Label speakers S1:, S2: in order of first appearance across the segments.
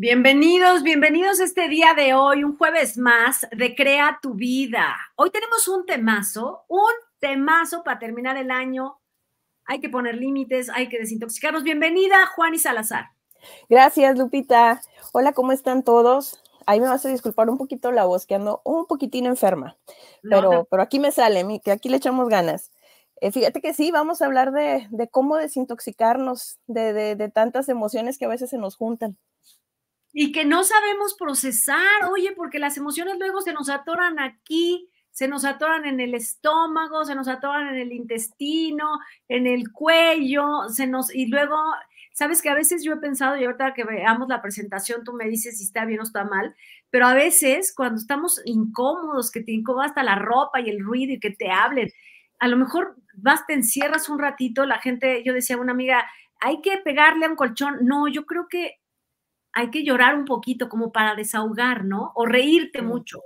S1: Bienvenidos, bienvenidos a este día de hoy, un jueves más de Crea tu vida. Hoy tenemos un temazo, un temazo para terminar el año. Hay que poner límites, hay que desintoxicarnos. Bienvenida, Juan y Salazar.
S2: Gracias, Lupita. Hola, ¿cómo están todos? Ahí me vas a disculpar un poquito la voz, que ando un poquitín enferma, pero, pero aquí me sale, que aquí le echamos ganas. Eh, fíjate que sí, vamos a hablar de, cómo desintoxicarnos de, de tantas emociones que a veces se nos juntan
S1: y que no sabemos procesar, oye, porque las emociones luego se nos atoran aquí, se nos atoran en el estómago, se nos atoran en el intestino, en el cuello, se nos y luego sabes que a veces yo he pensado y ahorita que veamos la presentación tú me dices si está bien o está mal, pero a veces cuando estamos incómodos, que te incomoda hasta la ropa y el ruido y que te hablen, a lo mejor vas te encierras un ratito, la gente, yo decía a una amiga, hay que pegarle a un colchón. No, yo creo que hay que llorar un poquito como para desahogar, ¿no? O reírte mucho.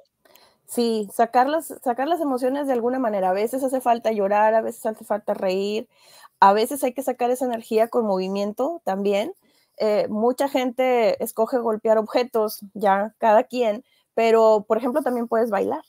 S2: Sí, sacar las, sacar las emociones de alguna manera. A veces hace falta llorar, a veces hace falta reír, a veces hay que sacar esa energía con movimiento también. Eh, mucha gente escoge golpear objetos, ya cada quien, pero por ejemplo también puedes bailar.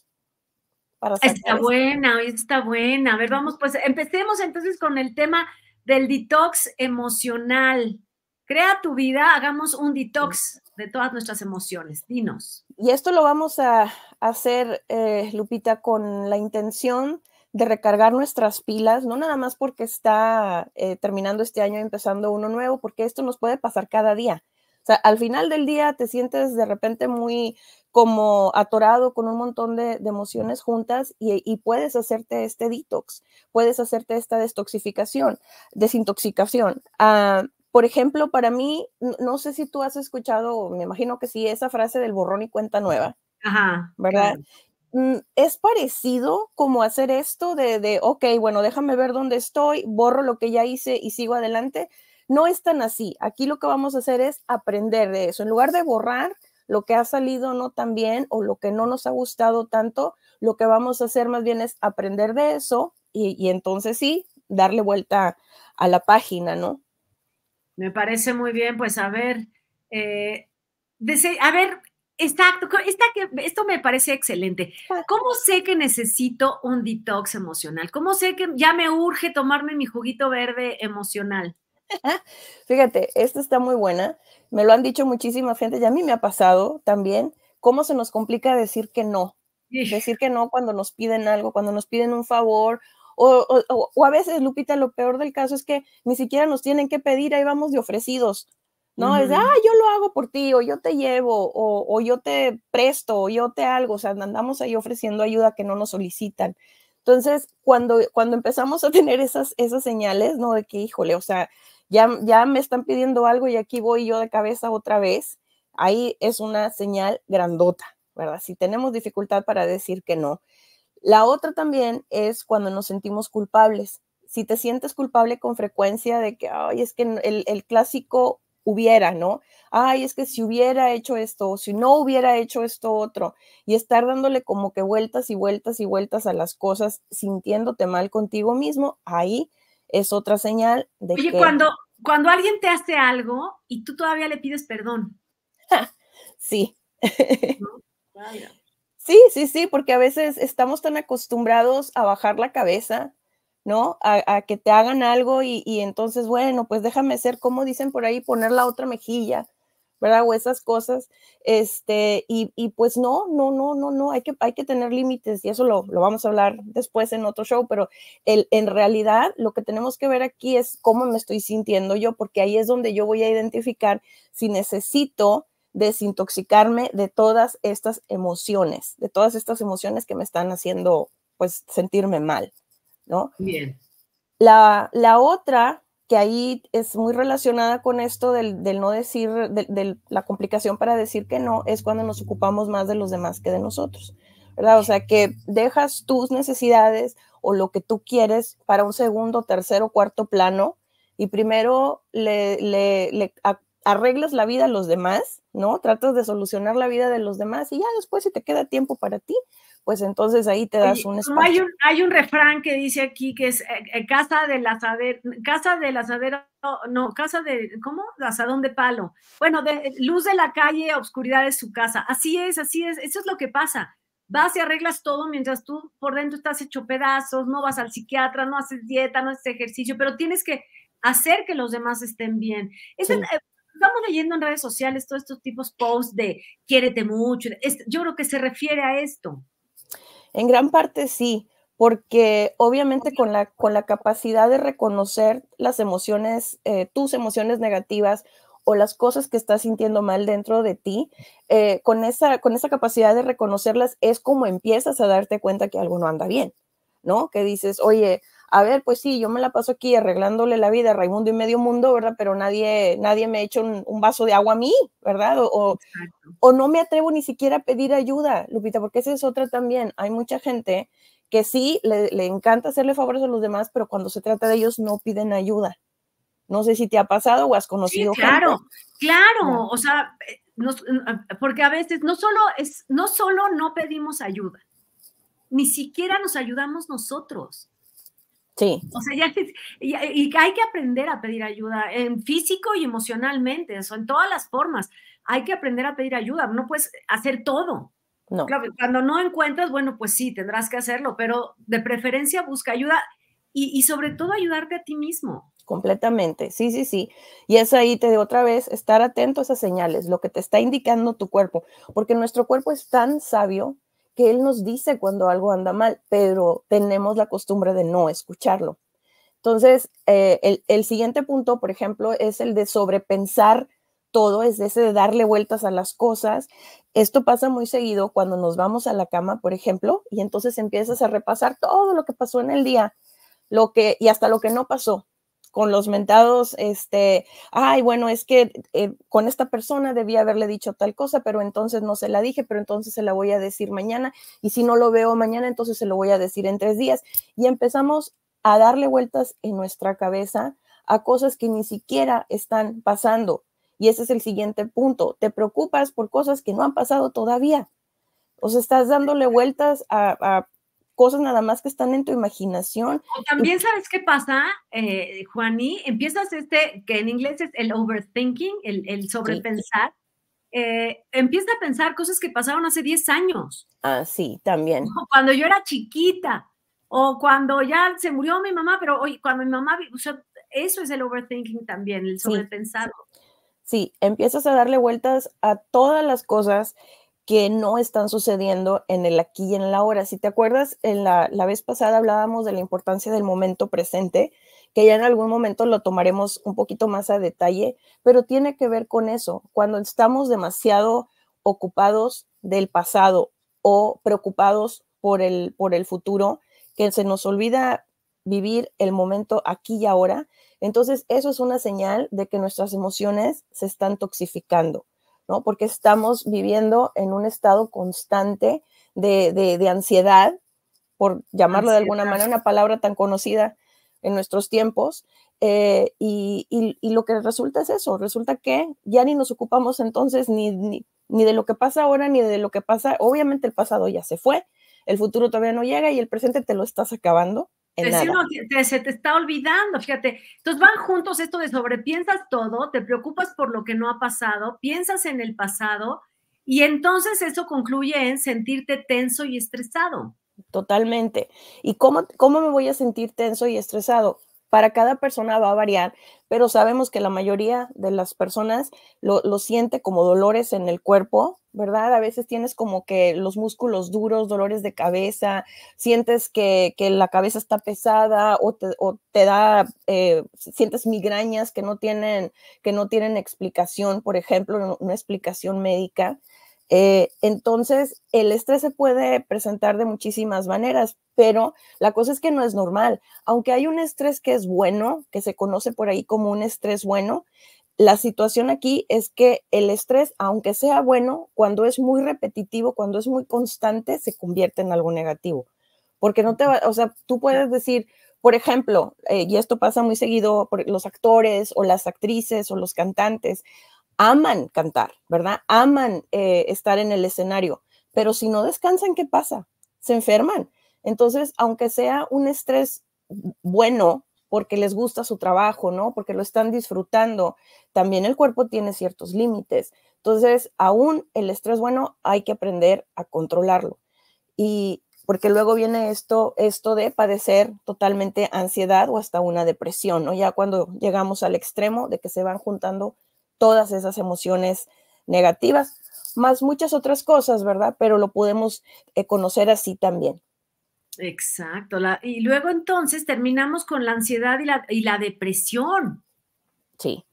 S2: está
S1: buena, está buena. A ver, vamos, pues empecemos entonces con el tema del detox emocional. Crea tu vida, hagamos un detox de todas nuestras emociones. Dinos.
S2: Y esto lo vamos a hacer, eh, Lupita, con la intención de recargar nuestras pilas, no nada más porque está eh, terminando este año y empezando uno nuevo, porque esto nos puede pasar cada día. O sea, al final del día te sientes de repente muy como atorado con un montón de, emociones juntas y, puedes hacerte este detox, puedes hacerte esta destoxificación, desintoxicación. Ah, por ejemplo, para mí, no sé si tú has escuchado, me imagino que sí, esa frase del borrón y cuenta nueva. Ajá. ¿Verdad? Mm, es parecido como hacer esto de, de, ok, bueno, déjame ver dónde estoy, borro lo que ya hice y sigo adelante. No es tan así. Aquí lo que vamos a hacer es aprender de eso. En lugar de borrar lo que ha salido no tan bien o lo que no nos ha gustado tanto, lo que vamos a hacer más bien es aprender de eso y entonces sí, darle vuelta a la página, ¿no?
S1: Me parece muy bien, pues a ver, eh, a ver, exacto, esto me parece excelente. ¿Cómo sé que necesito un detox emocional? ¿Cómo sé que ya me urge tomarme mi juguito verde emocional?
S2: Fíjate, esta está muy buena. Me lo han dicho muchísima gente y a mí me ha pasado también. ¿Cómo se nos complica decir que no? Decir que no cuando nos piden algo, cuando nos piden un favor o, a veces, Lupita, lo peor del caso es que ni siquiera nos tienen que pedir, ahí vamos de ofrecidos, ¿no? Es de, ah, yo lo hago por ti, o yo te llevo, o, yo te presto, o yo te algo, o sea, andamos ahí ofreciendo ayuda que no nos solicitan. Entonces, cuando, cuando empezamos a tener esas, esas señales, ¿no? De que, híjole, o sea, ya, ya me están pidiendo algo y aquí voy yo de cabeza otra vez, ahí es una señal grandota, ¿verdad? Si tenemos dificultad para decir que no, la otra también es cuando nos sentimos culpables. Si te sientes culpable con frecuencia de que, ay, es que el, clásico hubiera, ¿no? Ay, es que si hubiera hecho esto, o si no hubiera hecho esto otro, y estar dándole como que vueltas y vueltas y vueltas a las cosas, sintiéndote mal contigo mismo, ahí es otra señal de que... cuando,
S1: cuando alguien te hace algo y tú todavía le pides perdón. sí.
S2: Sí, sí, sí, porque a veces estamos tan acostumbrados a bajar la cabeza, ¿no? A, que te hagan algo y, entonces, bueno, pues déjame ser, como dicen por ahí, poner la otra mejilla, ¿verdad? O esas cosas, este, y, y pues no, no, no, no, no, hay que, hay que tener límites y eso lo, lo, vamos a hablar después en otro show, pero el, en realidad lo que tenemos que ver aquí es cómo me estoy sintiendo yo, porque ahí es donde yo voy a identificar si necesito desintoxicarme de todas estas emociones, de todas estas emociones que me están haciendo pues sentirme mal, ¿no? Bien. La, la otra, que ahí es muy relacionada con esto del, no decir, de, la complicación para decir que no, es cuando nos ocupamos más de los demás que de nosotros, ¿verdad? O sea, que dejas tus necesidades o lo que tú quieres para un segundo, tercero, cuarto plano y primero le, le, arreglas la vida a los demás, ¿no? Tratas de solucionar la vida de los demás y ya después si te queda tiempo para ti, pues entonces ahí te das un espacio.
S1: Hay un, refrán que dice aquí que es eh, eh, casa del asadero, casa del asadero, no, casa de, ¿cómo? Asadón de palo. Bueno, de, luz de la calle, obscuridad de su casa. Así es, así es, eso es lo que pasa. Vas y arreglas todo mientras tú por dentro estás hecho pedazos, no vas al psiquiatra, no haces dieta, no haces ejercicio, pero tienes que hacer que los demás estén bien. Es eh, estamos leyendo en redes sociales todos estos tipos posts de quiérete mucho. Este, yo creo que se refiere a esto.
S2: En gran parte sí, porque obviamente con la, con la capacidad de reconocer las emociones, eh, tus emociones negativas o las cosas que estás sintiendo mal dentro de ti, eh, con, esa, con esa capacidad de reconocerlas es como empiezas a darte cuenta que algo no anda bien, ¿no? Que dices, oye, a ver, pues sí, yo me la paso aquí arreglándole la vida a Raimundo y medio mundo, ¿verdad? Pero nadie, nadie me ha un, un vaso de agua a mí, ¿verdad? O, no me atrevo ni siquiera a pedir ayuda, Lupita, porque esa es otra también. Hay mucha gente que sí le, encanta hacerle favores a los demás, pero cuando se trata de ellos no piden ayuda. No sé si te ha pasado o has conocido. claro,
S1: claro, o sea, eh, porque a veces no solo es, no solo no pedimos ayuda, ni siquiera nos ayudamos nosotros. Sí. O sea, ya, y, hay que aprender a pedir ayuda en físico y emocionalmente, eso, en todas las formas. Hay que aprender a pedir ayuda, no puedes hacer todo. No. Claro, cuando no encuentras, bueno, pues sí, tendrás que hacerlo, pero de preferencia busca ayuda y, sobre todo ayudarte a ti mismo.
S2: Completamente, sí, sí, sí. Y es ahí, te de otra vez, estar atento a esas señales, lo que te está indicando tu cuerpo, porque nuestro cuerpo es tan sabio que Él nos dice cuando algo anda mal, pero tenemos la costumbre de no escucharlo. Entonces, eh, el, el, siguiente punto, por ejemplo, es el de sobrepensar todo, es ese de darle vueltas a las cosas. Esto pasa muy seguido cuando nos vamos a la cama, por ejemplo, y entonces empiezas a repasar todo lo que pasó en el día, lo que y hasta lo que no pasó con los mentados, este, ay, bueno, es que eh, con esta persona debía haberle dicho tal cosa, pero entonces no se la dije, pero entonces se la voy a decir mañana, y si no lo veo mañana, entonces se lo voy a decir en tres días. Y empezamos a darle vueltas en nuestra cabeza a cosas que ni siquiera están pasando. Y ese es el siguiente punto. Te preocupas por cosas que no han pasado todavía. O sea, estás dándole vueltas a cosas nada más que están en tu imaginación.
S1: O también sabes qué pasa, eh, Juaní? empiezas este, que en inglés es el overthinking, el, el sobrepensar. Eh, empieza a pensar cosas que pasaron hace 10 años.
S2: Ah, sí, también. O
S1: cuando yo era chiquita, o cuando ya se murió mi mamá, pero hoy cuando mi mamá, o sea, eso es el overthinking también, el sobrepensar.
S2: sí, empiezas a darle vueltas a todas las cosas que no están sucediendo en el aquí y en la ahora. Si te acuerdas, en la, la, vez pasada hablábamos de la importancia del momento presente, que ya en algún momento lo tomaremos un poquito más a detalle, pero tiene que ver con eso. Cuando estamos demasiado ocupados del pasado o preocupados por el, por el futuro, que se nos olvida vivir el momento aquí y ahora, entonces eso es una señal de que nuestras emociones se están toxificando ¿no? Porque estamos viviendo en un estado constante de, ansiedad, por llamarlo de alguna manera, una palabra tan conocida en nuestros tiempos. Eh, y, lo que resulta es eso, resulta que ya ni nos ocupamos entonces ni, ni de lo que pasa ahora, ni de lo que pasa, obviamente el pasado ya se fue, el futuro todavía no llega y el presente te lo estás acabando
S1: se te está olvidando, fíjate. Entonces van juntos esto de sobrepiensas todo, te preocupas por lo que no ha pasado, piensas en el pasado y entonces eso concluye en sentirte tenso y estresado.
S2: Totalmente. ¿Y cómo, cómo me voy a sentir tenso y estresado? Para cada persona va a variar, pero sabemos que la mayoría de las personas lo, lo siente como dolores en el cuerpo, ¿verdad? A veces tienes como que los músculos duros, dolores de cabeza, sientes que, la cabeza está pesada o te, da, eh, sientes migrañas que no, tienen, que no tienen explicación, por ejemplo, una explicación médica. Eh, entonces, el estrés se puede presentar de muchísimas maneras, pero la cosa es que no es normal. Aunque hay un estrés que es bueno, que se conoce por ahí como un estrés bueno, la situación aquí es que el estrés, aunque sea bueno, cuando es muy repetitivo, cuando es muy constante, se convierte en algo negativo. Porque no te va, o sea, tú puedes decir, por ejemplo, eh, y esto pasa muy seguido, por los actores o las actrices o los cantantes aman cantar, ¿verdad? Aman eh, estar en el escenario, pero si no descansan, ¿qué pasa? Se enferman. Entonces, aunque sea un estrés mm, bueno, porque les gusta su trabajo, ¿no? Porque lo están disfrutando. También el cuerpo tiene ciertos límites. Entonces, aún el estrés, bueno, hay que aprender a controlarlo. Y porque luego viene esto, esto de padecer totalmente ansiedad o hasta una depresión, ¿no? Ya cuando llegamos al extremo de que se van juntando todas esas emociones
S1: negativas,
S2: más muchas otras cosas, ¿verdad? Pero lo podemos eh, conocer así también.
S1: Exacto. y luego entonces terminamos con la ansiedad y la, depresión.
S2: Sí,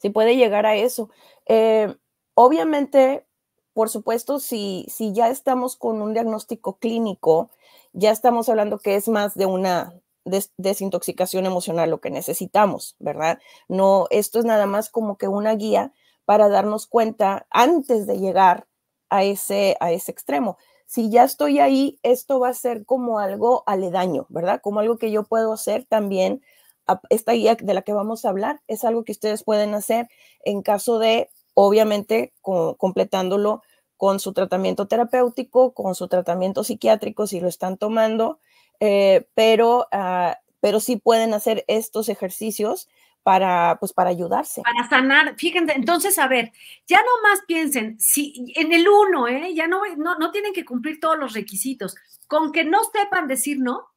S2: sí puede llegar a eso. Eh, obviamente, por supuesto, si, si ya estamos con un diagnóstico clínico, ya estamos hablando que es más de una desintoxicación emocional lo que necesitamos, ¿verdad? No, esto es nada más como que una guía para darnos cuenta antes de llegar a ese, a ese extremo si ya estoy ahí, esto va a ser como algo aledaño, ¿verdad? Como algo que yo puedo hacer también. Esta guía de la que vamos a hablar es algo que ustedes pueden hacer en caso de, obviamente, completándolo con su tratamiento terapéutico, con su tratamiento psiquiátrico, si lo están tomando, eh, pero, ah, pero sí pueden hacer estos ejercicios para, pues, para ayudarse.
S1: Para sanar. Fíjense, entonces, a ver, ya no más piensen, si en el uno, ¿eh? ya no, no, tienen que cumplir todos los requisitos. Con que no sepan decir no,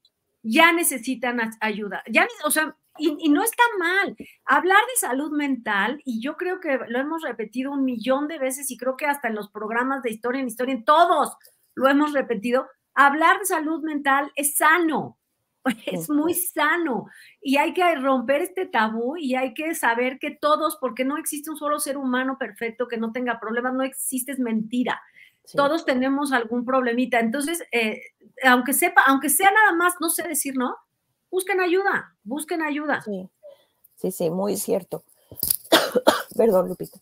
S1: ya necesitan ayuda. Ya, o sea, y, y, no está mal. Hablar de salud mental, y yo creo que lo hemos repetido un millón de veces, y creo que hasta en los programas de historia en historia, en todos lo hemos repetido, hablar de salud mental es sano. Es muy sano y hay que romper este tabú y hay que saber que todos, porque no existe un solo ser humano perfecto que no tenga problemas, no existe, es mentira. Todos tenemos algún problemita. Entonces, eh, aunque sepa, aunque sea nada más, no sé decir, ¿no? Busquen ayuda, busquen ayuda. Sí,
S2: sí, sí muy cierto. Perdón, Lupita.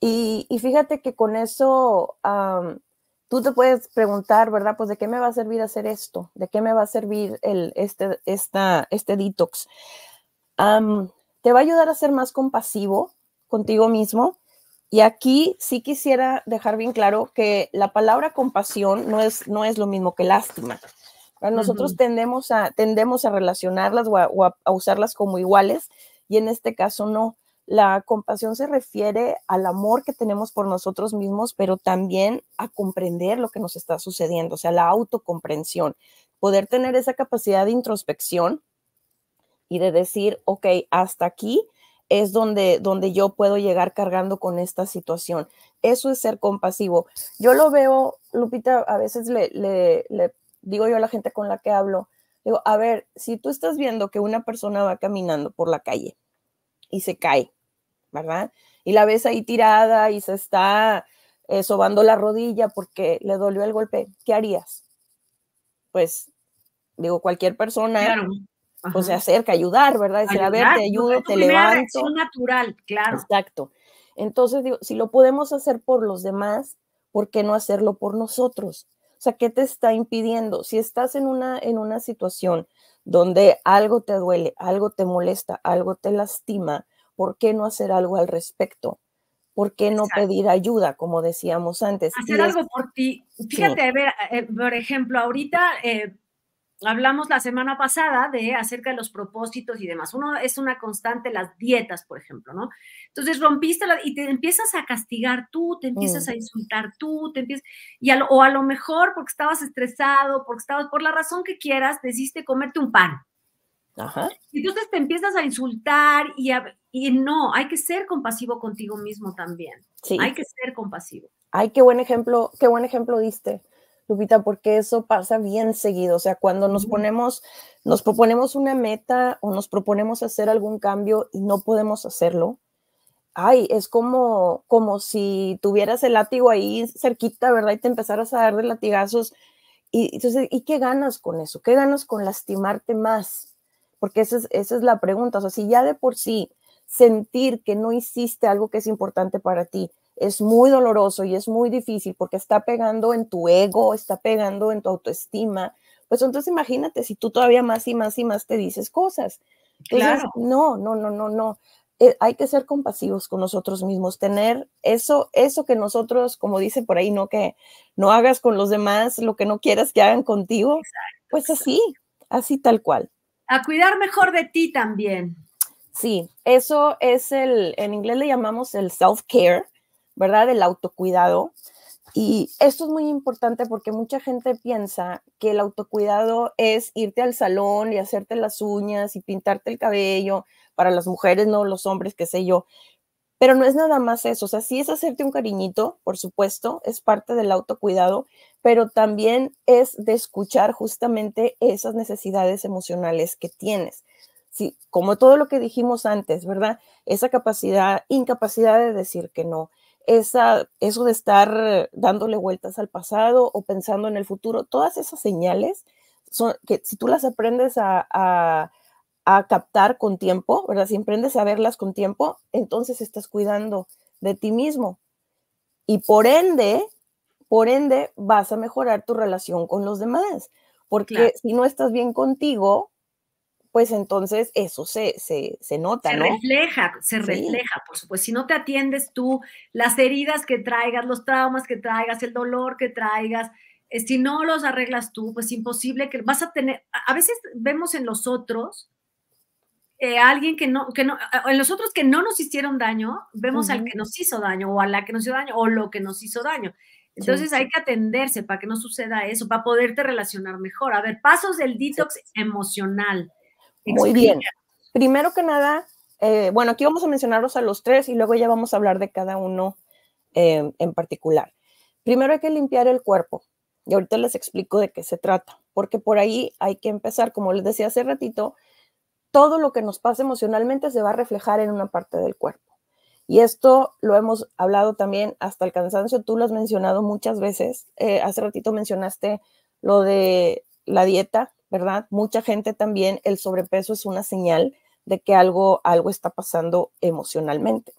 S2: Y, y, fíjate que con eso tú te puedes preguntar, ¿verdad? Pues de qué me va a servir hacer esto, de qué me va a servir el, este, esta, este detox. te va a ayudar a ser más compasivo contigo mismo. Y aquí sí quisiera dejar bien claro que la palabra compasión no es, no es lo mismo que lástima. Nosotros tendemos, a, tendemos a relacionarlas o a usarlas como iguales y en este caso no. La compasión se refiere al amor que tenemos por nosotros mismos, pero también a comprender lo que nos está sucediendo, o sea, la autocomprensión, poder tener esa capacidad de introspección y de decir, ok, hasta aquí es donde, donde yo puedo llegar cargando con esta situación. Eso es ser compasivo. Yo lo veo, Lupita, a veces le, le digo yo a la gente con la que hablo, digo, a ver, si tú estás viendo que una persona va caminando por la calle y se cae ¿verdad? Y la ves ahí tirada y se está eh, sobando la rodilla porque le dolió el golpe. ¿Qué harías? Pues, digo, cualquier persona pues, se acerca a ayudar, ¿verdad? a ver, te ayudo, te natural, claro. Exacto. Entonces, digo, si lo podemos hacer por los demás, ¿por qué no hacerlo por nosotros? O sea, ¿qué te está impidiendo? Si estás en una, en una situación donde algo te duele, algo te molesta, algo te lastima, ¿por qué no hacer algo al respecto? ¿Por qué no pedir ayuda, como decíamos antes? Hacer algo
S1: por ti. Fíjate, eh, por ejemplo, ahorita eh, hablamos la semana pasada de acerca de los propósitos y demás. Uno es una constante, las dietas, por ejemplo, ¿no? Entonces rompiste la, y te empiezas a castigar tú, te empiezas mm. a insultar tú, te empiezas, y a o a lo mejor porque estabas estresado, porque estabas, por la razón que quieras, decidiste comerte un pan y Entonces te empiezas a insultar y, y, no, hay que ser compasivo contigo mismo también. Hay que ser compasivo.
S2: Ay, qué buen ejemplo, qué buen ejemplo diste. Lupita, porque eso pasa bien seguido, o sea, cuando nos ponemos, nos proponemos una meta o nos proponemos hacer algún cambio y no podemos hacerlo, ay, es como, como si tuvieras el látigo ahí cerquita, ¿verdad? Y te empezaras a dar de latigazos. Y entonces, ¿y qué ganas con eso? ¿Qué ganas con lastimarte más? Porque esa es, la pregunta. O sea, si ya de por sí sentir que no hiciste algo que es importante para ti es muy doloroso y es muy difícil porque está pegando en tu ego, está pegando en tu autoestima, pues entonces imagínate si tú todavía más y más y más te dices cosas. claro. no, no, no, no, no. Eh, hay que ser compasivos con nosotros mismos, tener eso, eso que nosotros, como dice por ahí, no que no hagas con los demás lo que no quieras que hagan contigo, pues así, así tal cual.
S1: A cuidar mejor de ti también. Sí, eso es el, en inglés le
S2: llamamos el self-care, ¿verdad? El autocuidado. Y esto es muy importante porque mucha gente piensa que el autocuidado es irte al salón y hacerte las uñas y pintarte el cabello, para las mujeres, no los hombres, qué sé yo. Pero no es nada más eso, o sea, sí es hacerte un cariñito, por supuesto, es parte del autocuidado, pero también es de escuchar justamente esas necesidades emocionales que tienes. como todo lo que dijimos antes, ¿verdad? Esa capacidad, incapacidad de decir que no, esa, eso de estar dándole vueltas al pasado o pensando en el futuro, todas esas señales son que si tú las aprendes a a captar con tiempo, ¿verdad? Si emprendes a verlas con tiempo, entonces estás cuidando de ti mismo. Y por ende, por ende, vas a mejorar tu relación con los demás. Porque si no estás bien contigo, pues entonces eso se, se, se nota. Se
S1: refleja, se refleja, por supuesto. Si no te atiendes tú, las heridas que traigas, los traumas que traigas, el dolor que traigas, eh, si no los arreglas tú, pues imposible que vas a tener, a veces vemos en los otros eh, alguien que no, que no, en eh, los otros que no nos hicieron daño, vemos al que nos hizo daño o a la que nos hizo daño o lo que nos hizo daño. Entonces hay que atenderse para que no suceda eso, para poderte relacionar mejor. A ver, pasos del detox emocional. Muy bien.
S2: Primero que nada, eh, bueno, aquí vamos a mencionarlos a los tres y luego ya vamos a hablar de cada uno em, en particular. Primero hay que limpiar el cuerpo. Y ahorita les explico de qué se trata, porque por ahí hay que empezar, como les decía hace ratito, todo lo que nos pasa emocionalmente se va a reflejar en una parte del cuerpo. Y esto lo hemos hablado también hasta el cansancio, tú lo has mencionado muchas veces. Eh, hace ratito mencionaste lo de la dieta, ¿verdad? Mucha gente también, el sobrepeso es una señal de que algo, algo está pasando emocionalmente.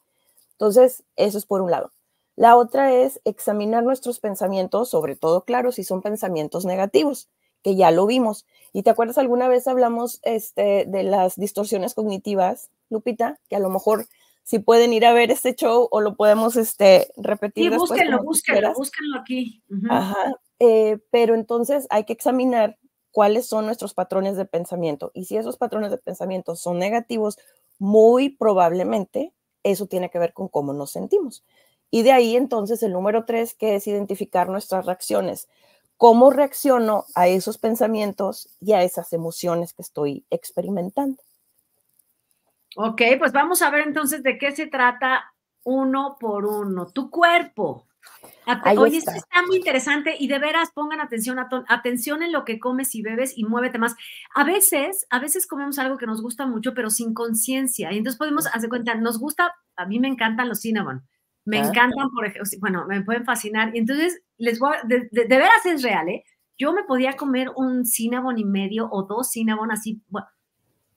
S2: Entonces, eso es por un lado. La otra es examinar nuestros pensamientos, sobre todo, claro, si son pensamientos negativos que ya lo vimos. ¿Y te acuerdas alguna vez hablamos este, de las distorsiones cognitivas, Lupita? Que a lo mejor si pueden ir a ver este show o lo podemos este, repetir. Sí, búsquenlo, búsquenlo,
S1: búsquenlo aquí. Ajá.
S2: Eh, pero entonces hay que examinar cuáles son nuestros patrones de pensamiento. Y si esos patrones de pensamiento son negativos, muy probablemente eso tiene que ver con cómo nos sentimos. Y de ahí entonces el número tres, que es identificar nuestras reacciones cómo reacciono a esos pensamientos y a esas emociones que estoy experimentando.
S1: Ok, pues vamos a ver entonces de qué se trata uno por uno. Tu cuerpo. Ah, oye, esto está muy interesante y de veras pongan atención, atención en lo que comes y bebes y muévete más. A veces, a veces comemos algo que nos gusta mucho, pero sin conciencia. Y entonces podemos hacer cuenta, nos gusta, a mí me encantan los cinnamon me ah. encantan, por ejemplo, bueno, me pueden fascinar. Y entonces, les voy de, veras es real, ¿eh? Yo me podía comer un cinnamon y medio o dos cinnamon así.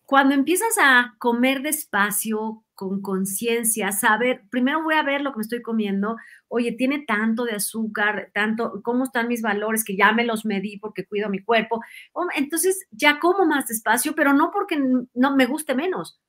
S1: cuando empiezas a comer despacio, con conciencia, saber, primero voy a ver lo que me estoy comiendo, oye, tiene tanto de azúcar, tanto, cómo están mis valores, que ya me los medí porque cuido mi cuerpo. Oh, entonces ya como más despacio, pero no porque no me guste menos,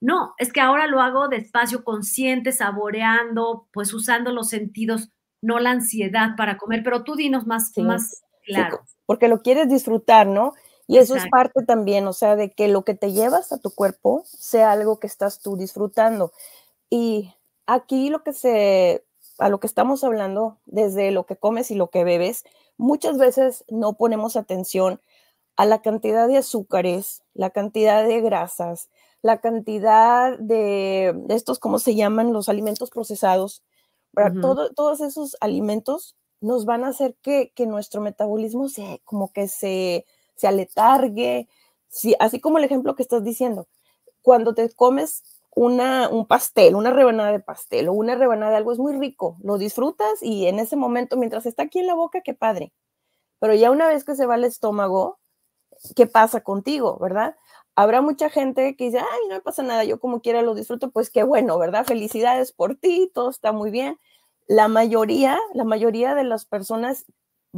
S1: no, es que ahora lo hago despacio, consciente, saboreando, pues usando los sentidos, no la ansiedad para comer. Pero tú dinos más, más claro.
S2: porque lo quieres disfrutar, ¿no? Y eso es parte también, o sea, de que lo que te llevas a tu cuerpo sea algo que estás tú disfrutando. Y aquí lo que se, a lo que estamos hablando, desde lo que comes y lo que bebes, muchas veces no ponemos atención a la cantidad de azúcares, la cantidad de grasas, la cantidad de, estos, ¿cómo se llaman? Los alimentos procesados. para todos esos alimentos nos van a hacer que, nuestro metabolismo se, como que se, aletargue, así como el ejemplo que estás diciendo. Cuando te comes una, un pastel, una rebanada de pastel o una rebanada de algo es muy rico, lo disfrutas y en ese momento, mientras está aquí en la boca, qué padre. Pero ya una vez que se va al estómago, ¿qué pasa contigo, verdad? Habrá mucha gente que dice, ay, no me pasa nada, yo como quiera lo disfruto, pues qué bueno, ¿verdad? Felicidades por ti, todo está muy bien. La mayoría, la mayoría de las personas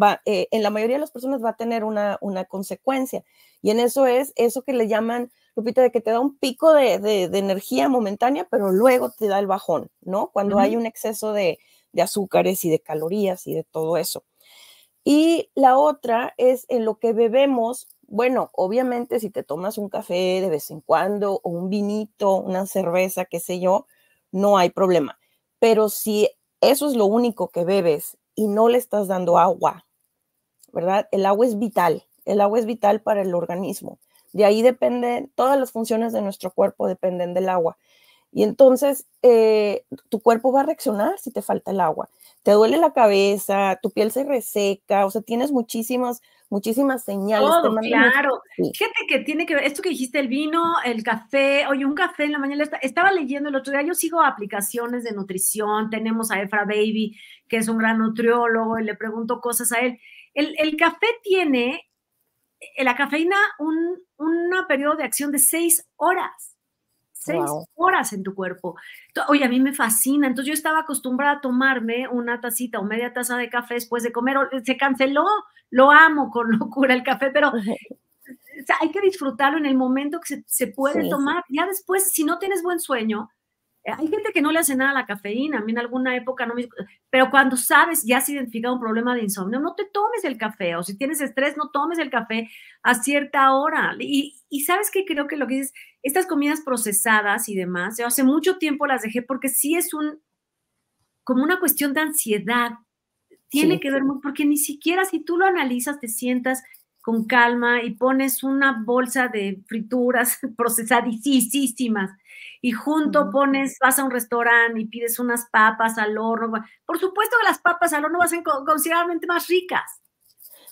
S2: va, eh, en la mayoría de las personas va a tener una, una consecuencia. Y en eso es eso que le llaman, Lupita, de que te da un pico de, energía momentánea, pero luego te da el bajón, ¿no? Cuando hay un exceso de, de azúcares y de calorías y de todo eso. Y la otra es en lo que bebemos bueno, obviamente si te tomas un café de vez en cuando o un vinito, una cerveza, qué sé yo, no hay problema. Pero si eso es lo único que bebes y no le estás dando agua, ¿verdad? El agua es vital, el agua es vital para el organismo. De ahí dependen, todas las funciones de nuestro cuerpo dependen del agua. Y entonces eh, tu cuerpo va a reaccionar si te falta el agua. Te duele la cabeza, tu piel se reseca, o sea, tienes muchísimas, muchísimas señales. Todo, claro. gente
S1: Fíjate que tiene que ver, esto que dijiste, el vino, el café, oye, un café en la mañana, estaba leyendo el otro día, yo sigo aplicaciones de nutrición, tenemos a Efra Baby, que es un gran nutriólogo, y le pregunto cosas a él. El, café tiene, eh, la cafeína, un un periodo de acción de seis horas seis horas en tu cuerpo. Oye, a mí me fascina. Entonces yo estaba acostumbrada a tomarme una tacita o media taza de café después de comer. Eh, se canceló. Lo amo con locura el café, pero hay que disfrutarlo en el momento que se, puede tomar. Ya después, si no tienes buen sueño, eh, hay gente que no le hace nada a la cafeína. A mí en alguna época no me... Pero cuando sabes, ya has identificado un problema de insomnio, no te tomes el café. O si tienes estrés, no tomes el café a cierta hora. Y, y sabes que creo que lo que dices estas comidas procesadas y demás, yo hace mucho tiempo las dejé porque sí es un, como una cuestión de ansiedad. Tiene que ver, porque ni siquiera si tú lo analizas, te sientas con calma y pones una bolsa de frituras procesadísimas y junto pones, vas a un restaurante y pides unas papas al horno. Por supuesto que las papas al horno van a ser considerablemente más ricas.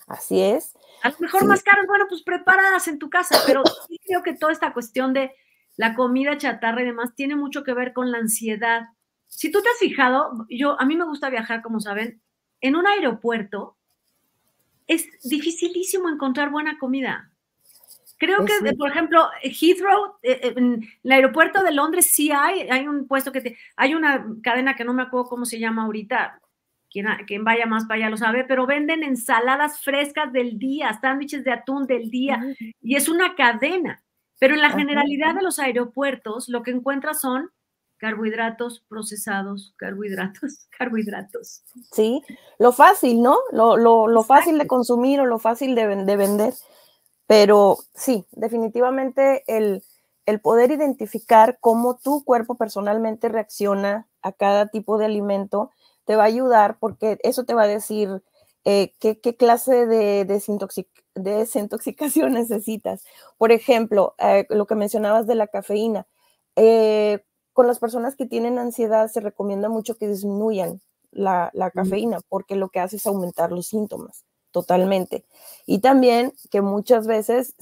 S2: Así es.
S1: A lo mejor más caras, bueno, pues preparadas en tu casa, pero sí creo que toda esta cuestión de la comida chatarra y demás tiene mucho que ver con la ansiedad. Si tú te has fijado, yo a mí me gusta viajar, como saben, en un aeropuerto es dificilísimo encontrar buena comida. Creo pues que, por ejemplo, Heathrow, eh, eh, en el aeropuerto de Londres sí hay, hay un puesto que te, hay una cadena que no me acuerdo cómo se llama ahorita, quien, vaya más para allá lo sabe, pero venden ensaladas frescas del día, sándwiches de atún del día, y es una cadena. Pero en la generalidad de los aeropuertos, lo que encuentras son carbohidratos procesados, carbohidratos, carbohidratos.
S2: Sí, lo fácil, ¿no? Lo, lo, lo fácil de consumir o lo fácil de, de vender. Pero sí, definitivamente el, el, poder identificar cómo tu cuerpo personalmente reacciona a cada tipo de alimento te va a ayudar porque eso te va a decir eh, qué, clase de desintoxicación necesitas. Por ejemplo, eh, lo que mencionabas de la cafeína. Eh, con las personas que tienen ansiedad se recomienda mucho que disminuyan la, cafeína porque lo que hace es aumentar los síntomas totalmente. Y también que muchas veces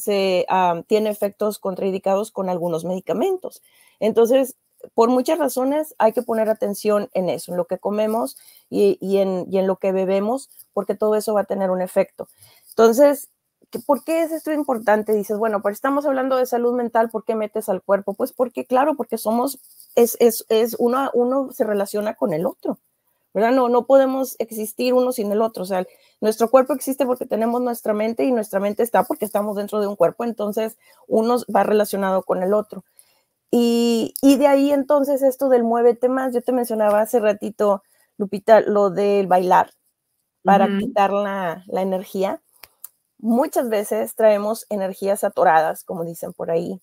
S2: ah, tiene efectos contraindicados con algunos medicamentos. Entonces, por muchas razones hay que poner atención en eso, en lo que comemos y, en, lo que bebemos, porque todo eso va a tener un efecto. Entonces, ¿por qué es esto importante? Dices, bueno, pero pues estamos hablando de salud mental, ¿por qué metes al cuerpo? Pues porque, claro, porque somos, es, uno, uno se relaciona con el otro, ¿verdad? No, no podemos existir uno sin el otro, o sea, nuestro cuerpo existe porque tenemos nuestra mente y nuestra mente está porque estamos dentro de un cuerpo, entonces uno va relacionado con el otro. Y, de ahí entonces esto del muévete más, yo te mencionaba hace ratito, Lupita, lo del bailar para quitar la, energía. Muchas veces traemos energías atoradas, como dicen por ahí,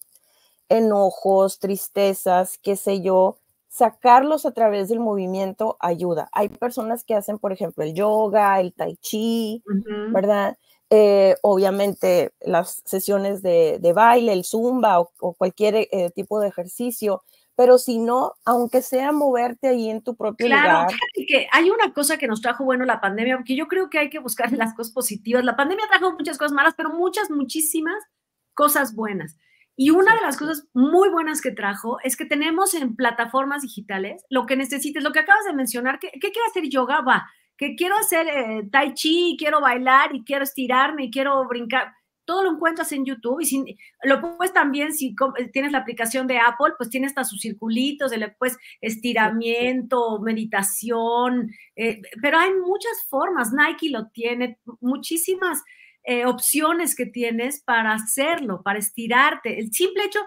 S2: enojos, tristezas, qué sé yo. Sacarlos a través del movimiento ayuda. Hay personas que hacen, por ejemplo, el yoga, el tai chi, ¿verdad? Eh, obviamente las sesiones de, baile, el zumba o, cualquier eh, tipo de ejercicio, pero si no, aunque sea moverte
S1: ahí en tu propio claro, lugar. Claro, hay una cosa que nos trajo bueno la pandemia, porque yo creo que hay que buscar las cosas positivas. La pandemia trajo muchas cosas malas, pero muchas, muchísimas cosas buenas. Y una de las cosas muy buenas que trajo es que tenemos en plataformas digitales lo que necesites, lo que acabas de mencionar, ¿qué, qué quiere hacer yoga? Va, quiero hacer eh, tai chi, quiero bailar y quiero estirarme y quiero brincar. Todo lo encuentras en YouTube y si lo puedes también, si eh, tienes la aplicación de Apple, pues tiene hasta sus circulitos, le puedes estiramiento, meditación, eh, pero hay muchas formas, Nike lo tiene, muchísimas opciones que tienes para hacerlo, para estirarte. El simple hecho,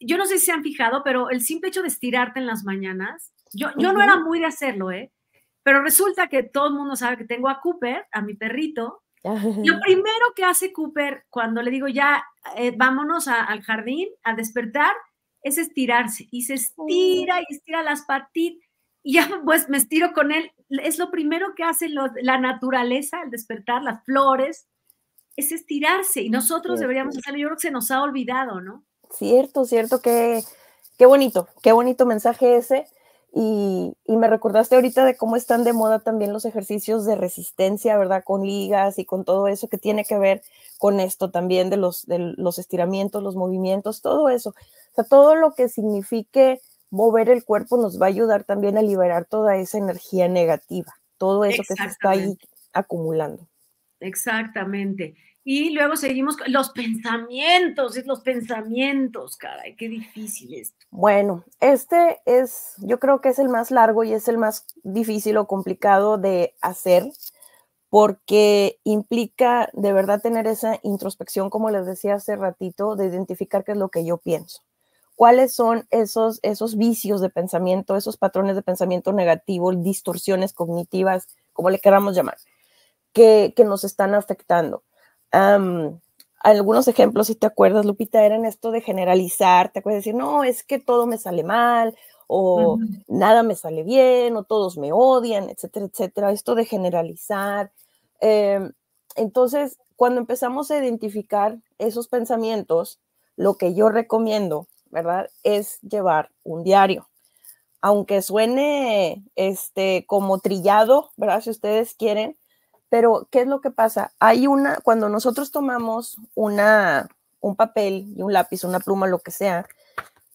S1: yo no sé si se han fijado, pero el simple hecho de estirarte en las mañanas, yo, no era muy de hacerlo, ¿eh? Pero resulta que todo el mundo sabe que tengo a Cooper, a mi perrito. Lo primero que hace Cooper cuando le digo ya eh, vámonos al jardín a despertar es estirarse y se oh. estira y estira las patitas y ya pues me estiro con él. Es lo primero que hace la naturaleza al despertar, las flores, es estirarse y nosotros deberíamos hacerlo. Yo creo que se nos ha olvidado, ¿no?
S2: Cierto, cierto, que qué bonito, qué bonito mensaje ese. Y, me recordaste ahorita de cómo están de moda también los ejercicios de resistencia, ¿verdad? Con ligas y con todo eso que tiene que ver con esto también de los, de los estiramientos, los movimientos, todo eso. O sea, todo lo que signifique mover el cuerpo nos va a ayudar también a liberar toda esa energía negativa, todo eso que se está ahí acumulando.
S1: Exactamente. Y luego seguimos con los pensamientos, es los pensamientos, caray, qué difícil es
S2: bueno, este es, yo creo que es el más largo y es el más difícil o complicado de hacer porque implica de verdad tener esa introspección, como les decía hace ratito, de identificar qué es lo que yo pienso, cuáles son esos, esos vicios de pensamiento, esos patrones de pensamiento negativo, distorsiones cognitivas, como le queramos llamar, que, nos están afectando algunos ejemplos, si te acuerdas, Lupita, eran esto de generalizar, te acuerdas de decir, no, es que todo me sale mal, o nada me sale bien, o todos me odian, etcétera, etcétera, esto de generalizar. Em, entonces, cuando empezamos a identificar esos pensamientos, lo que yo recomiendo, ¿verdad? Es llevar un diario. Aunque suene este, como trillado, ¿verdad? Si ustedes quieren, pero, ¿qué es lo que pasa? Hay una, cuando nosotros tomamos una, un papel y un lápiz, una pluma, lo que sea,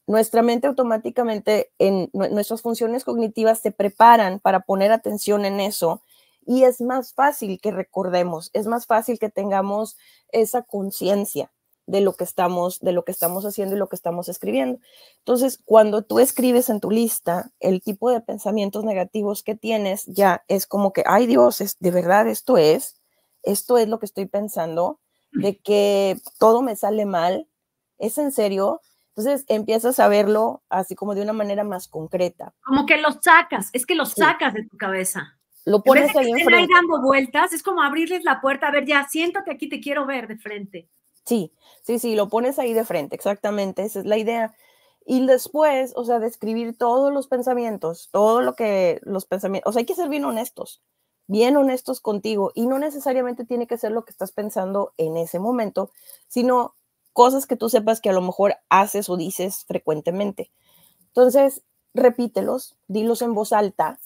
S2: nuestra mente automáticamente, en nuestras funciones cognitivas se preparan para poner atención en eso y es más fácil que recordemos, es más fácil que tengamos esa conciencia de lo que estamos, de lo que estamos haciendo y lo que estamos escribiendo. Entonces, cuando tú escribes en tu lista, el tipo de pensamientos negativos que tienes ya es como que, ay Dios, de verdad esto es, esto es lo que estoy pensando, de que todo me sale mal, es en serio. Entonces empiezas a verlo así como de una manera más concreta.
S1: Como que los sacas, es que los sacas de tu cabeza.
S2: Lo pones ahí, dando
S1: vueltas, es como abrirles la puerta, a ver, ya siéntate aquí, te quiero ver de frente. Sí, sí, sí, lo pones ahí de
S2: frente, exactamente, esa es la idea. Y después, o sea, describir todos los pensamientos, todo lo que los pensamientos, o sea, hay que ser bien honestos, bien honestos contigo y no necesariamente tiene que ser lo que estás pensando en ese momento, sino cosas que tú sepas que a lo mejor haces o dices frecuentemente. Entonces, repítelos, dilos en voz alta,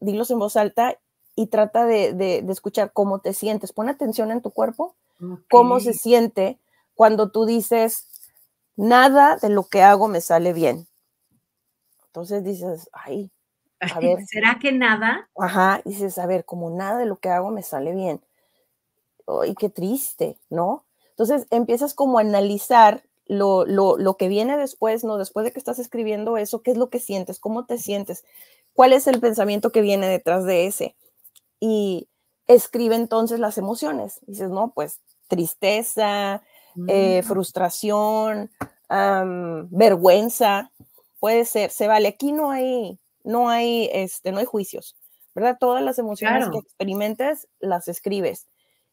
S2: dilos en voz alta y trata de, escuchar cómo te sientes. Pon atención en tu cuerpo ¿Cómo se siente cuando tú dices, nada de lo que hago me sale bien? Entonces
S1: dices, ay, a ver. ¿Será que nada?
S2: Ajá, dices, a ver, como nada de lo que hago me sale bien. Ay, qué triste, ¿no? Entonces empiezas como a analizar lo, lo, lo, que viene después, ¿no? Después de que estás escribiendo eso, ¿qué es lo que sientes? ¿Cómo te sientes? ¿Cuál es el pensamiento que viene detrás de ese? Y escribe entonces las emociones. Dices, no, pues tristeza, eh, mm. frustración, vergüenza, puede ser, se vale. Aquí no hay, no hay, este, no hay juicios, ¿verdad? Todas las emociones que experimentes las escribes.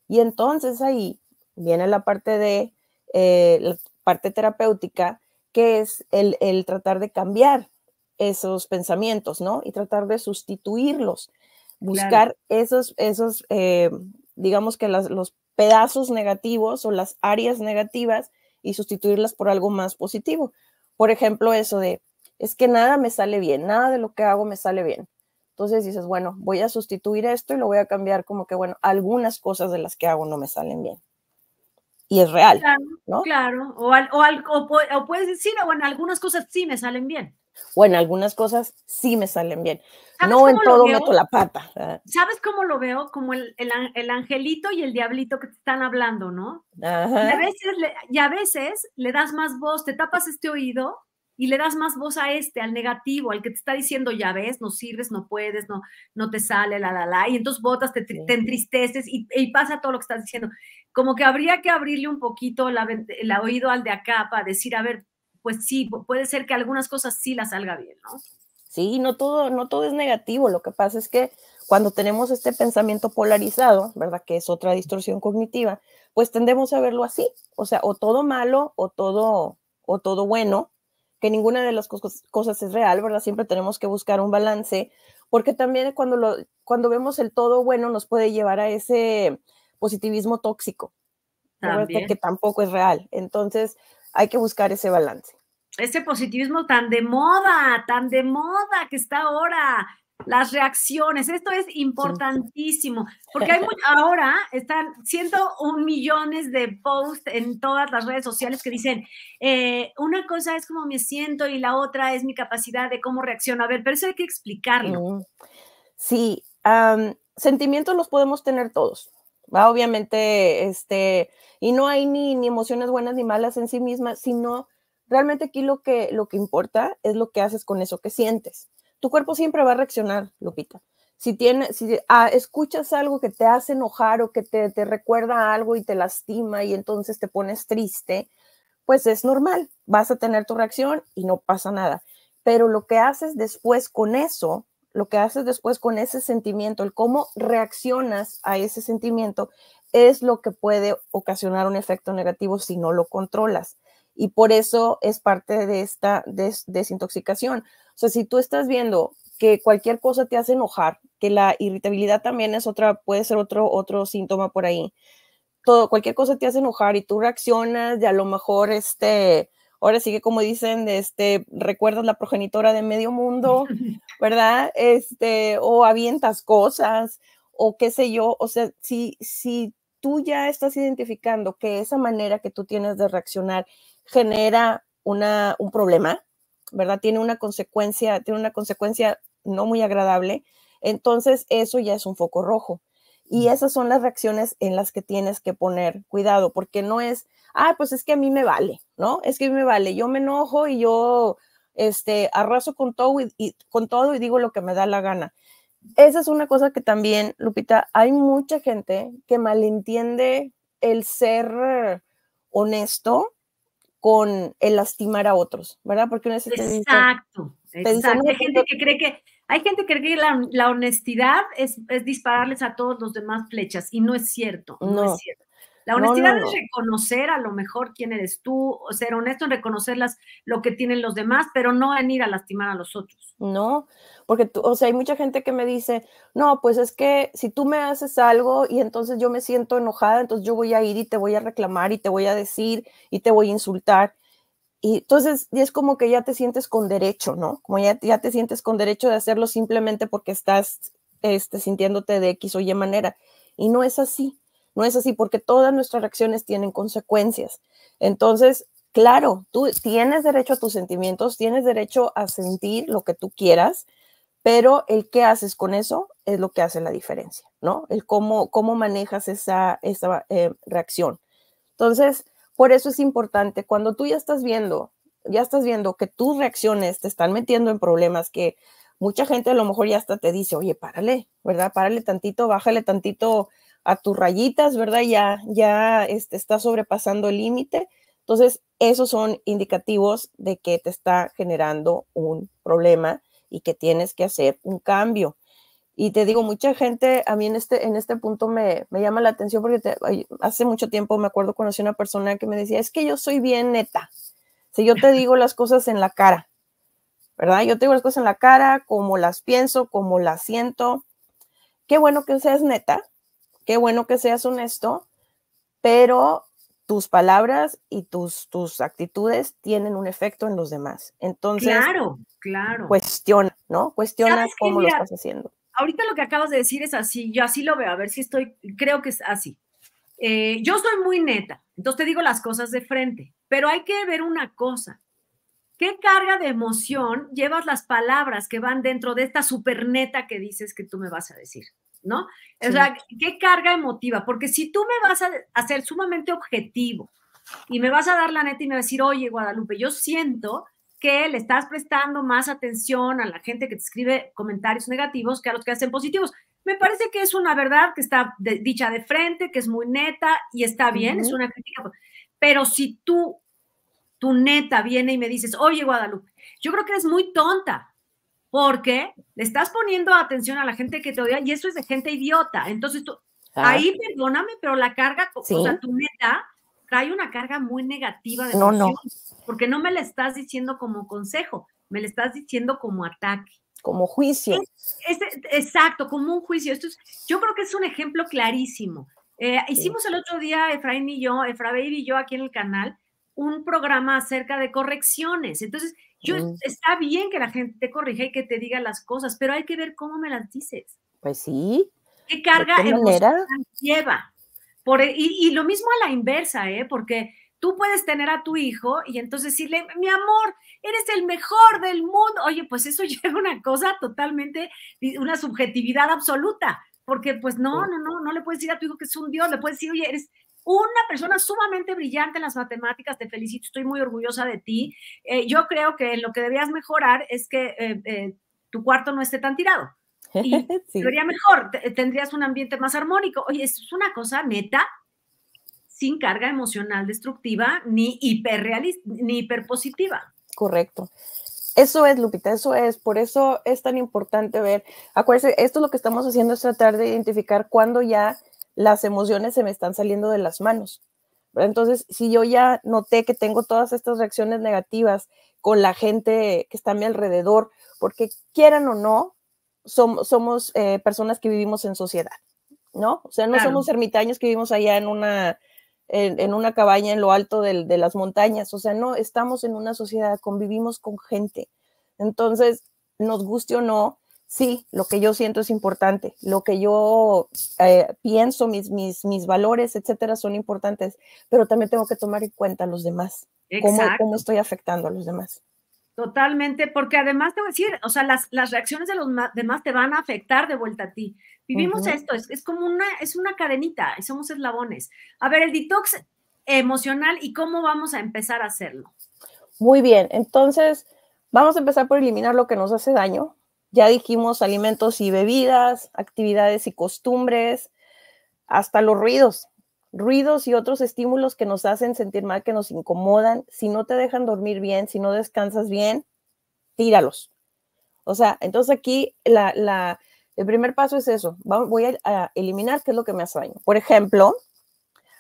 S2: Y entonces ahí viene la parte de, eh, la parte terapéutica, que es el, tratar de cambiar esos pensamientos, ¿no? Y tratar de sustituirlos, buscar esos, esos eh, digamos que las, los, pedazos negativos o las áreas negativas y sustituirlas por algo más positivo. Por ejemplo, eso de, es que nada me sale bien, nada de lo que hago me sale bien. Entonces dices, bueno, voy a sustituir esto y lo voy a cambiar como que, bueno, algunas cosas de las que hago no me salen bien.
S1: Y es real. Claro, ¿no? claro. O, o, o puedes decir, ah, bueno, algunas cosas sí me salen bien
S2: o en algunas cosas sí me salen bien. No en todo meto la pata. Ah.
S1: ¿Sabes cómo lo veo? Como el, el, el, angelito y el diablito que te están hablando, ¿no? Y, a veces le, das más voz, te tapas este oído y le das más voz a este, al negativo, al que te está diciendo, ya ves, no sirves, no puedes, no, no te sale, la, la, la, y entonces botas, te, te entristeces y, y, pasa todo lo que estás diciendo. Como que habría que abrirle un poquito la, el oído al de acá para decir, a ver, pues sí, puede ser que algunas cosas sí la salga bien, ¿no?
S2: Sí, no todo, no todo es negativo. Lo que pasa es que cuando tenemos este pensamiento polarizado, ¿verdad? Que es otra distorsión cognitiva, pues tendemos a verlo así. O sea, o todo malo o todo, o todo bueno, que ninguna de las cosas, es real, ¿verdad? Siempre tenemos que buscar un balance, porque también cuando, cuando vemos el todo bueno nos puede llevar a ese positivismo tóxico, que tampoco es real. Entonces, hay que buscar ese balance.
S1: Ese positivismo tan de moda, tan de moda que está ahora, las reacciones, esto es importantísimo, porque ahora están 101 millones de posts en todas las redes sociales que dicen, eh, una cosa es cómo me siento y la otra es mi capacidad de cómo reacciono. A ver, pero eso hay que explicarlo. Mm.
S2: Sí, sentimientos los podemos tener todos. ¿va? Obviamente, este, y no hay ni, ni, emociones buenas ni malas en sí misma, sino realmente aquí lo que, lo que importa es lo que haces con eso que sientes. Tu cuerpo siempre va a reaccionar, Lupita. Si, tiene, si ah, escuchas algo que te hace enojar o que te, te recuerda algo y te lastima y entonces te pones triste, pues es normal, vas a tener tu reacción y no pasa nada. Pero lo que haces después con eso lo que haces después con ese sentimiento, el cómo reaccionas a ese sentimiento, es lo que puede ocasionar un efecto negativo si no lo controlas. Y por eso es parte de esta desintoxicación. O sea, si tú estás viendo que cualquier cosa te hace enojar, que la irritabilidad también es otra, puede ser otro, otro síntoma por ahí. Todo, cualquier cosa te hace enojar y tú reaccionas y a lo mejor este, ahora sigue como dicen, este, recuerdas la progenitora de medio mundo, ¿verdad? Este, o avientas cosas, o qué sé yo, o sea, si, si tú ya estás identificando que esa manera que tú tienes de reaccionar genera una, un problema, ¿verdad? Tiene una consecuencia, tiene una consecuencia no muy agradable, entonces eso ya es un foco rojo. Y mm. esas son las reacciones en las que tienes que poner cuidado, porque no es, ah, pues es que a mí me vale, ¿no? Es que a mí me vale, yo me enojo y yo este, arraso con todo y, con todo y digo lo que me da la gana. Esa es una cosa que también, Lupita, hay mucha gente que malentiende el ser honesto con el lastimar a otros, ¿verdad? Porque uno Exacto, te
S1: dice, exacto. hay gente que cree que hay gente que cree que la, honestidad es, dispararles a todos los demás flechas y no es cierto. no es cierto. La honestidad es reconocer a lo mejor quién eres tú, ser honesto en reconocer lo que tienen los demás, pero no en ir a lastimar a los otros. No,
S2: porque tú, o sea, hay mucha gente que me dice, no, pues es que si tú me haces algo y entonces yo me siento enojada, entonces yo voy a ir y te voy a reclamar y te voy a decir y te voy a insultar. Y entonces es como que ya te sientes con derecho, ¿no? Como ya, ya te sientes con derecho de hacerlo simplemente porque estás este, sintiéndote de X o Y manera. Y no es así no es así porque todas nuestras reacciones tienen consecuencias. Entonces, claro, tú tienes derecho a tus sentimientos, tienes derecho a sentir lo que tú quieras, pero el qué haces con eso es lo que hace la diferencia, ¿no? El cómo, cómo manejas esa, esa eh, reacción. Entonces, por eso es importante, cuando tú ya estás viendo, ya estás viendo que tus reacciones te están metiendo en problemas que mucha gente a lo mejor ya hasta te dice, oye, párale, ¿verdad? Párale tantito, bájale tantito a tus rayitas, ¿verdad? Ya, ya este, está sobrepasando el límite. Entonces, esos son indicativos de que te está generando un problema y que tienes que hacer un cambio. Y te digo, mucha gente, a mí en este, en este punto me, llama la atención porque hace mucho tiempo me acuerdo conocí a una persona que me decía, es que yo soy bien neta. Si yo te digo las cosas en la cara, ¿verdad? Yo te digo las cosas en la cara, como las pienso, como las siento. Qué bueno que seas neta, qué bueno que seas honesto, pero tus palabras y tus, tus actitudes tienen un efecto en los demás. Entonces, claro, claro. Cuestiona, ¿no? Cuestiona cómo lo estás haciendo.
S1: Ahorita lo que acabas de decir es así, yo así lo veo, a ver si estoy, creo que es así. Eh, yo soy muy neta, entonces te digo las cosas de frente, pero hay que ver una cosa. ¿Qué carga de emoción llevas las palabras que van dentro de esta super neta que dices que tú me vas a decir? ¿no? o sea ¿qué carga emotiva? Porque si tú me vas a hacer sumamente objetivo y me vas a dar la neta y me vas a decir, oye, Guadalupe, yo siento que le estás prestando más atención a la gente que te escribe comentarios negativos que a los que hacen positivos. Me parece que es una verdad que está dicha de frente, que es muy neta y está bien, es una crítica. Pero si tú, tu neta viene y me dices, oye, Guadalupe, yo creo que eres muy tonta, porque le estás poniendo atención a la gente que te odia y eso es de gente idiota. Entonces tú, ah. ahí perdóname, pero la carga, o sea, tu meta trae una carga muy negativa de no, no. porque no me la estás diciendo como consejo, me la estás diciendo como ataque. Como juicio. exacto, como un juicio. Esto yo creo que es un ejemplo clarísimo. Eh, hicimos el otro día, Efraín y yo, Baby y yo aquí en el canal, un programa acerca de correcciones. Entonces, yo, mm. Está bien que la gente te corrija y que te diga las cosas, pero hay que ver cómo me las dices.
S2: Pues sí.
S1: ¿Qué carga ¿De lleva? Por, e, y, lo mismo a la inversa, ¿eh? Porque tú puedes tener a tu hijo y entonces decirle, mi amor, eres el mejor del mundo. Oye, pues eso lleva una cosa totalmente, una subjetividad absoluta. Porque pues no, no, no, no le puedes decir a tu hijo que es un dios, le puedes decir, oye, eres una persona sumamente brillante en las matemáticas, te felicito, estoy muy orgullosa de ti. Eh, yo creo que lo que debías mejorar es que eh, eh, tu cuarto no esté tan tirado. sería mejor, tendrías un ambiente más armónico. Oye, es una cosa neta, sin carga emocional destructiva ni hiperrealista, ni hiperpositiva. Correcto.
S2: Eso es, Lupita, eso es. Por eso es tan importante ver. Acuérdense, esto lo que estamos haciendo es tratar de identificar cuándo ya las emociones se me están saliendo de las manos. Entonces, si yo ya noté que tengo todas estas reacciones negativas con la gente que está a mi alrededor, porque quieran o no, somos, eh, personas que vivimos en sociedad, ¿no? O sea, no somos ermitaños que vivimos allá en una, en, una cabaña en lo alto de las montañas, o sea, no, estamos en una sociedad, convivimos con gente. Entonces, nos guste o no, sí, lo que yo siento es importante, lo que yo eh, pienso, mis, mis, mis, valores, etcétera, son importantes, pero también tengo que tomar en cuenta a los demás, cómo, cómo, estoy afectando a los demás.
S1: Totalmente, porque además te voy a decir, o sea, las, reacciones de los demás te van a afectar de vuelta a ti. Vivimos esto, es, es, como una, es una cadenita, somos eslabones. A ver, el detox emocional y cómo vamos a empezar a hacerlo.
S2: Muy bien, entonces vamos a empezar por eliminar lo que nos hace daño, ya dijimos alimentos y bebidas, actividades y costumbres, hasta los ruidos, ruidos y otros estímulos que nos hacen sentir mal, que nos incomodan. Si no te dejan dormir bien, si no descansas bien, tíralos. O sea, entonces aquí la, el primer paso es eso. Voy a, eliminar qué es lo que me hace daño. Por ejemplo,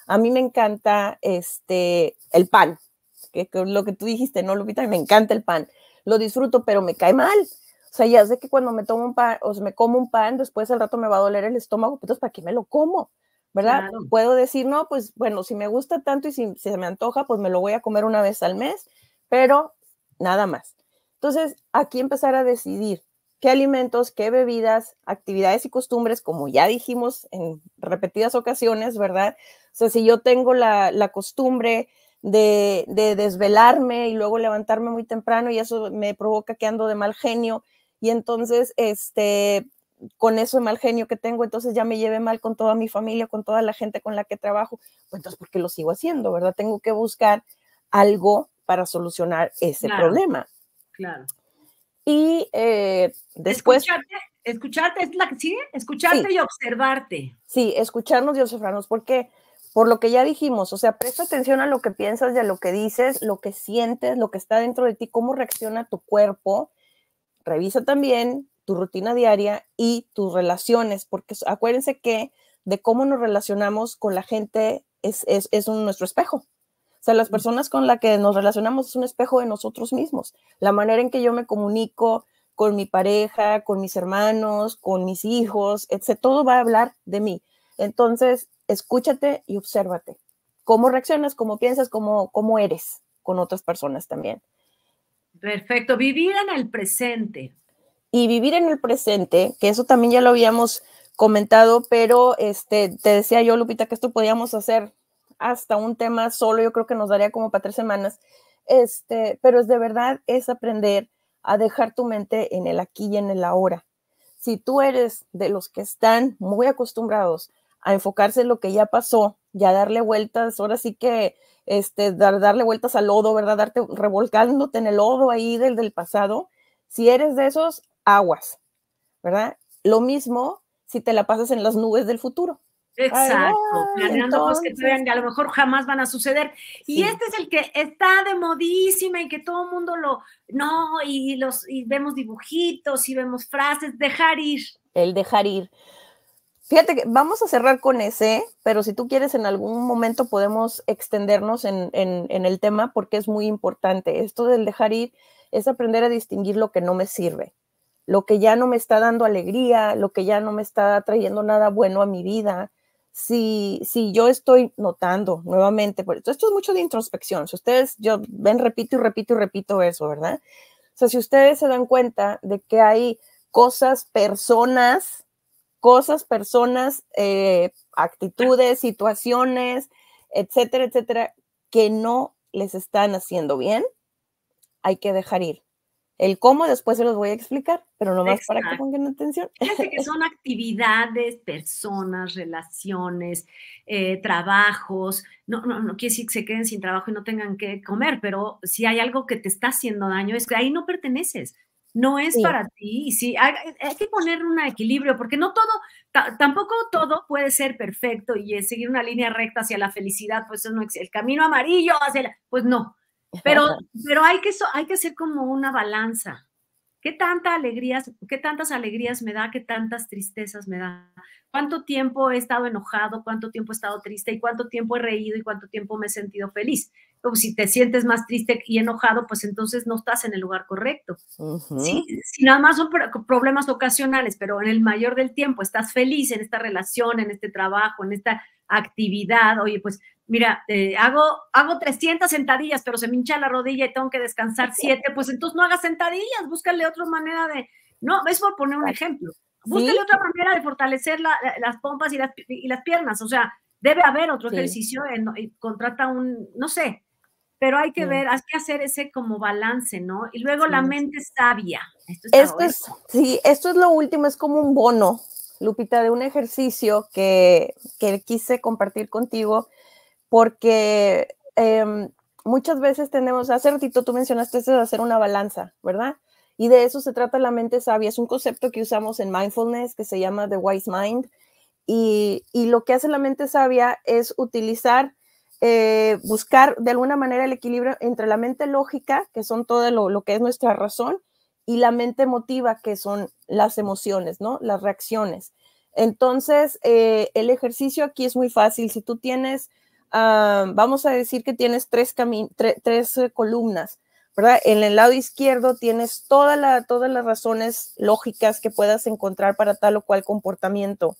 S2: a mí me encanta este, el pan, que, lo que tú dijiste, ¿no, Lupita? Me encanta el pan. Lo disfruto, pero me cae mal. O sea, ya sé que cuando me tomo un pan, o me como un pan, después al rato me va a doler el estómago, pues, entonces, ¿para qué me lo como? ¿Verdad? Puedo decir, no, pues bueno, si me gusta tanto y si, se me antoja, pues me lo voy a comer una vez al mes, pero nada más. Entonces, aquí empezar a decidir qué alimentos, qué bebidas, actividades y costumbres, como ya dijimos en repetidas ocasiones, ¿verdad? O sea, si yo tengo la, costumbre de, de, desvelarme y luego levantarme muy temprano y eso me provoca que ando de mal genio y entonces, este, con eso de mal genio que tengo, entonces ya me lleve mal con toda mi familia, con toda la gente con la que trabajo, pues entonces, ¿por qué lo sigo haciendo, verdad? Tengo que buscar algo para solucionar ese problema. Claro. Y eh, después...
S1: Escucharte, escucharte, es la, ¿sí? Escucharte y observarte.
S2: Sí, escucharnos y observarnos, porque por lo que ya dijimos, o sea, presta atención a lo que piensas y a lo que dices, lo que sientes, lo que está dentro de ti, cómo reacciona tu cuerpo, revisa también tu rutina diaria y tus relaciones, porque acuérdense que de cómo nos relacionamos con la gente es, nuestro espejo. O sea, las personas con las que nos relacionamos es un espejo de nosotros mismos. La manera en que yo me comunico con mi pareja, con mis hermanos, con mis hijos, Todo va a hablar de mí. Entonces, escúchate y obsérvate. Cómo reaccionas, cómo piensas, cómo eres con otras personas también.
S1: Perfecto, vivir en el presente.
S2: Y vivir en el presente, que eso también ya lo habíamos comentado, pero este, te decía yo, Lupita, que esto podíamos hacer hasta un tema solo, yo creo que nos daría como para tres semanas, este, pero es de verdad, es aprender a dejar tu mente en el aquí y en el ahora. Si tú eres de los que están muy acostumbrados a enfocarse en lo que ya pasó ya darle vueltas, ahora sí que este, dar, darle vueltas al lodo, ¿verdad? Darte revolcándote en el lodo ahí del, del pasado. Si eres de esos, aguas, ¿verdad? Lo mismo si te la pasas en las nubes del futuro. Exacto, a lo mejor
S1: jamás van a suceder. Y este es el que está de modísima y que todo el mundo lo, no, y, los, y vemos dibujitos y vemos frases, dejar ir. El dejar ir.
S2: Fíjate que vamos a cerrar con ese, pero si tú quieres en algún momento podemos extendernos en, el tema porque es muy importante. Esto del dejar ir es aprender a distinguir lo que no me sirve, lo que ya no me está dando alegría, lo que ya no me está trayendo nada bueno a mi vida. Si, si yo estoy notando nuevamente, esto, esto es mucho de introspección. Si ustedes, yo ven, repito y repito y repito eso, ¿verdad? O sea, si ustedes se dan cuenta de que hay cosas, personas, cosas, personas, eh, actitudes, situaciones, etcétera, etcétera, que no les están haciendo bien, hay que dejar ir. El cómo después se los voy a explicar, pero no más para que
S1: pongan atención. Fíjense que son actividades, personas, relaciones, eh, trabajos. No, no, no quiere decir que se queden sin trabajo y no tengan que comer, pero si hay algo que te está haciendo daño, es que ahí no perteneces no es para ti. sí, hay, que poner un equilibrio, porque no todo, tampoco todo puede ser perfecto y es seguir una línea recta hacia la felicidad, pues no es el camino amarillo pues no. Pero, pero hay que hay que hacer como una balanza. ¿Qué tanta alegría, qué tantas alegrías me da, qué tantas tristezas me da? ¿Cuánto tiempo he estado enojado, cuánto tiempo he estado triste y cuánto tiempo he reído y cuánto tiempo me he sentido feliz? o si te sientes más triste y enojado, pues entonces no estás en el lugar correcto. Si nada más son problemas ocasionales, pero en el mayor del tiempo estás feliz en esta relación, en este trabajo, en esta actividad, oye, pues mira, eh, hago, hago 300 sentadillas, pero se me hincha la rodilla y tengo que descansar siete pues entonces no hagas sentadillas, búscale otra manera de, no, es por poner un ejemplo, búscale otra manera de fortalecer las pompas y las, y las, piernas, o sea, debe haber otro ejercicio, contrata un, no sé, pero hay que ver, hay que hacer ese como balance, ¿no? Y luego la mente sabia. Esto, es, esto es,
S2: sí, esto es lo último, es como un bono, Lupita, de un ejercicio que, que quise compartir contigo, porque em, muchas veces tenemos, hace ratito tú mencionaste eso de hacer una balanza, ¿verdad? Y de eso se trata la mente sabia, es un concepto que usamos en mindfulness que se llama The Wise Mind, y, y lo que hace la mente sabia es utilizar eh, buscar de alguna manera el equilibrio entre la mente lógica, que son todo lo, que es nuestra razón, y la mente emotiva, que son las emociones, ¿no? Las reacciones. Entonces, eh, el ejercicio aquí es muy fácil. Si tú tienes, ah, vamos a decir que tienes tres, tres eh, columnas, ¿verdad? En el lado izquierdo tienes toda todas las razones lógicas que puedas encontrar para tal o cual comportamiento.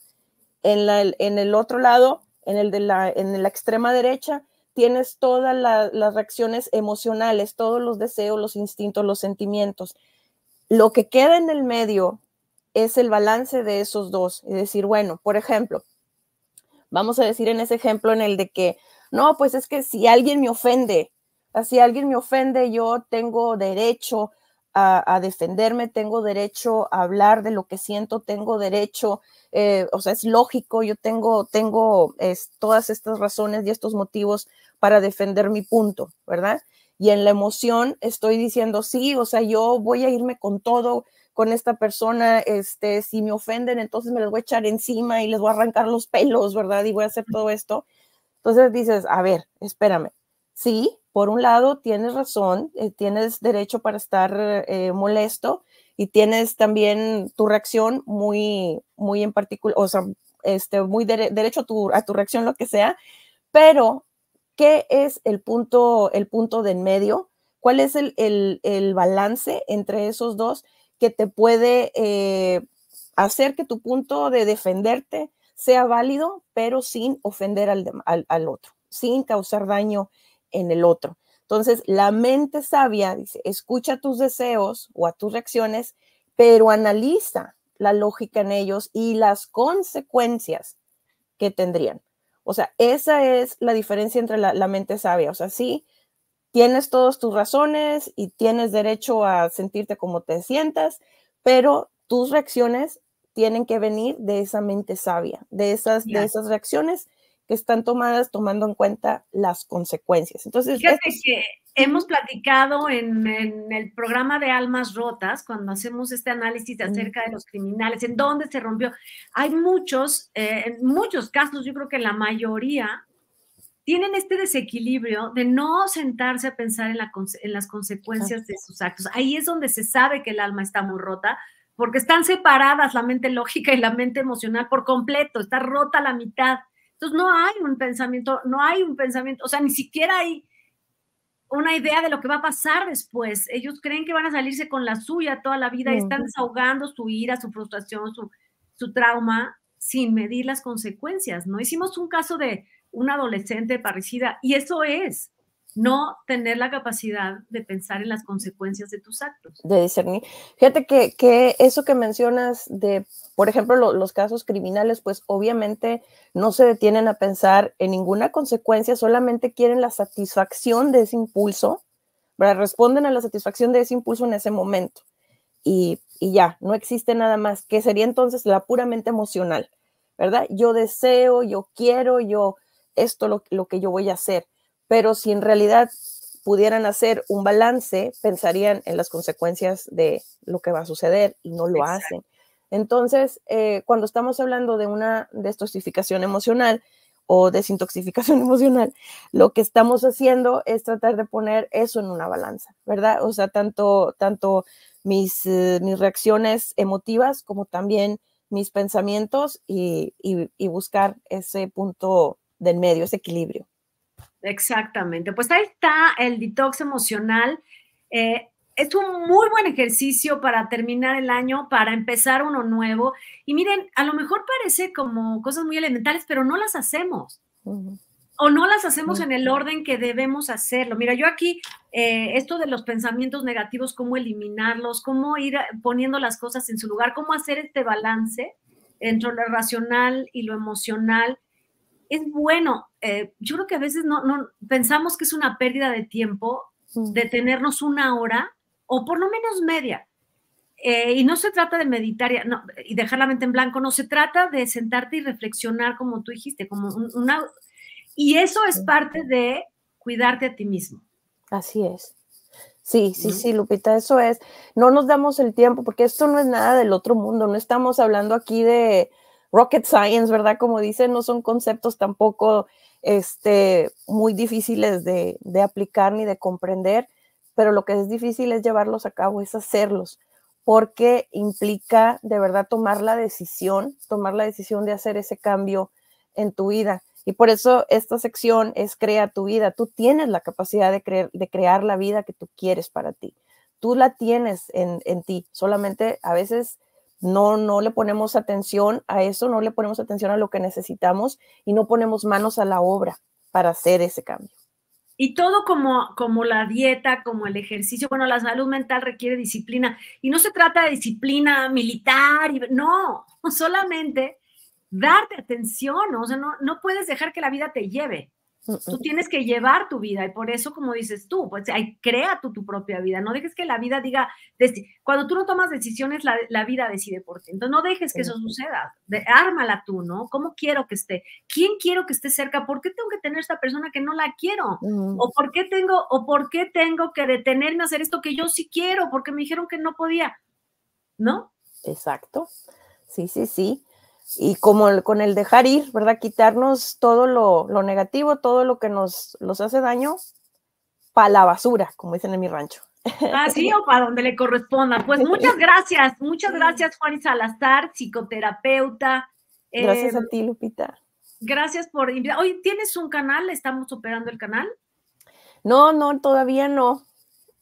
S2: En, en el otro lado en, el de la, en la extrema derecha tienes todas las reacciones emocionales, todos los deseos, los instintos, los sentimientos. Lo que queda en el medio es el balance de esos dos. Es decir, bueno, por ejemplo, vamos a decir en ese ejemplo en el de que, no, pues es que si alguien me ofende, si alguien me ofende, yo tengo derecho a, defenderme, tengo derecho a hablar de lo que siento, tengo derecho, eh, o sea, es lógico, yo tengo, tengo todas estas razones y estos motivos para defender mi punto, ¿verdad? Y en la emoción estoy diciendo, sí, o sea, yo voy a irme con todo con esta persona, este, si me ofenden, entonces me les voy a echar encima y les voy a arrancar los pelos, ¿verdad? Y voy a hacer todo esto. Entonces dices, a ver, espérame, sí, por un lado tienes razón, eh, tienes derecho para estar eh, molesto y tienes también tu reacción muy, muy en particular, o sea, este, muy derecho a tu, reacción, lo que sea, pero ¿qué es el punto, el punto de en medio? ¿Cuál es el, balance entre esos dos que te puede eh, hacer que tu punto de defenderte sea válido, pero sin ofender al, al otro, sin causar daño en el otro. Entonces, la mente sabia dice, escucha tus deseos o a tus reacciones, pero analiza la lógica en ellos y las consecuencias que tendrían. O sea, esa es la diferencia entre la, mente sabia. O sea, sí, tienes todas tus razones y tienes derecho a sentirte como te sientas, pero tus reacciones tienen que venir de esa mente sabia, de esas, de esas reacciones que están tomadas tomando en cuenta las consecuencias. Entonces, fíjate
S1: que hemos platicado en, el programa de Almas Rotas, cuando hacemos este análisis acerca de los criminales, en dónde se rompió. Hay muchos, eh, en muchos casos, yo creo que la mayoría tienen este desequilibrio de no sentarse a pensar en, las consecuencias de sus actos. Ahí es donde se sabe que el alma está muy rota, porque están separadas la mente lógica y la mente emocional por completo, está rota la mitad. Entonces no hay un pensamiento, no hay un pensamiento, o sea, ni siquiera hay una idea de lo que va a pasar después. Ellos creen que van a salirse con la suya toda la vida y están desahogando su ira, su frustración, su, trauma sin medir las consecuencias, ¿no? Hicimos un caso de un adolescente parecida? y eso es no tener la capacidad de pensar en las consecuencias de tus actos.
S2: De discernir. Fíjate que eso que mencionas de por ejemplo, los casos criminales, pues obviamente no se detienen a pensar en ninguna consecuencia, solamente quieren la satisfacción de ese impulso, responden a la satisfacción de ese impulso en ese momento. Y, ya, no existe nada más, que sería entonces la puramente emocional, ¿verdad? Yo deseo, yo quiero, yo, esto lo, que yo voy a hacer. Pero si en realidad pudieran hacer un balance, pensarían en las consecuencias de lo que va a suceder y no lo hacen. Entonces, eh, cuando estamos hablando de una destoxificación emocional o desintoxificación emocional, lo que estamos haciendo es tratar de poner eso en una balanza, ¿verdad? O sea, tanto, tanto mis, eh, reacciones emotivas como también mis pensamientos y, buscar ese punto del medio, ese equilibrio.
S1: Exactamente, pues ahí está el detox emocional. Eh, es un muy buen ejercicio para terminar el año, para empezar uno nuevo. Y miren, a lo mejor parece como cosas muy elementales, pero no las hacemos. O no las hacemos en el orden que debemos hacerlo. Mira, yo aquí, eh, esto de los pensamientos negativos, cómo eliminarlos, cómo ir poniendo las cosas en su lugar, cómo hacer este balance entre lo racional y lo emocional, es bueno. Eh, yo creo que a veces no, no pensamos que es una pérdida de tiempo detenernos una hora o por lo menos media. Eh, y no se trata de meditar y, dejar la mente en blanco, no, se trata de sentarte y reflexionar, como tú dijiste, como una... Y eso es parte de cuidarte a ti mismo. Así es.
S2: Sí, sí, sí, Lupita, eso es. No nos damos el tiempo porque esto no es nada del otro mundo, no estamos hablando aquí de rocket science, ¿verdad? Como dice no son conceptos tampoco este, muy difíciles de, de aplicar ni de comprender pero lo que es difícil es llevarlos a cabo, es hacerlos, porque implica de verdad tomar la decisión, tomar la decisión de hacer ese cambio en tu vida. Y por eso esta sección es Crea tu vida. Tú tienes la capacidad de, de crear la vida que tú quieres para ti. Tú la tienes en, en ti. Solamente a veces no, no le ponemos atención a eso, no le ponemos atención a lo que necesitamos y no ponemos manos a la obra para hacer ese cambio.
S1: Y todo como, como la dieta, como el ejercicio, bueno, la salud mental requiere disciplina. Y no se trata de disciplina militar, y, no, solamente darte atención, o sea, no, no puedes dejar que la vida te lleve. Tú tienes que llevar tu vida y por eso, como dices tú, pues hay, crea tú tu propia vida. No dejes que la vida diga, cuando tú no tomas decisiones, la, vida decide por ti. Entonces, no dejes que eso suceda. De, ármala tú, ¿no? ¿Cómo quiero que esté? ¿Quién quiero que esté cerca? ¿Por qué tengo que tener esta persona que no la quiero? ¿O por qué tengo, o por qué tengo que detenerme a hacer esto que yo sí quiero? Porque me dijeron que no podía. ¿No?
S2: Exacto. Sí, sí, sí y como con el dejar ir, ¿verdad? Quitarnos todo lo, negativo, todo lo que nos los hace daño, para la basura, como dicen en mi rancho.
S1: Así ah, o para donde le corresponda. Pues muchas gracias, muchas gracias Juan Salazar, psicoterapeuta. Gracias a eh,
S2: ti, Lupita.
S1: Gracias por invitar. Oye, ¿tienes un canal? ¿Estamos operando el canal?
S2: No, no, todavía no.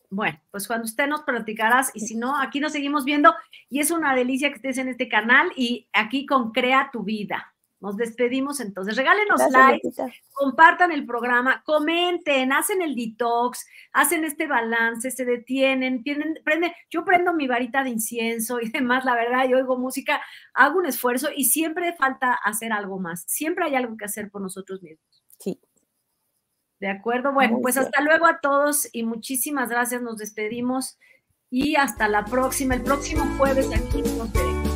S1: Bueno, pues cuando usted nos platicarás y si no, aquí nos seguimos viendo y es una delicia que estés en este canal y aquí con Crea tu vida. Nos despedimos entonces. Regálenos like, compartan el programa, comenten, hacen el detox, hacen este balance, se detienen, tienen, prende. yo prendo mi varita de incienso y demás, la verdad, yo oigo música, hago un esfuerzo y siempre falta hacer algo más. Siempre hay algo que hacer por nosotros mismos. Sí. De acuerdo, bueno, pues hasta luego a todos y muchísimas gracias, nos despedimos y hasta la próxima, el próximo jueves aquí nos veremos.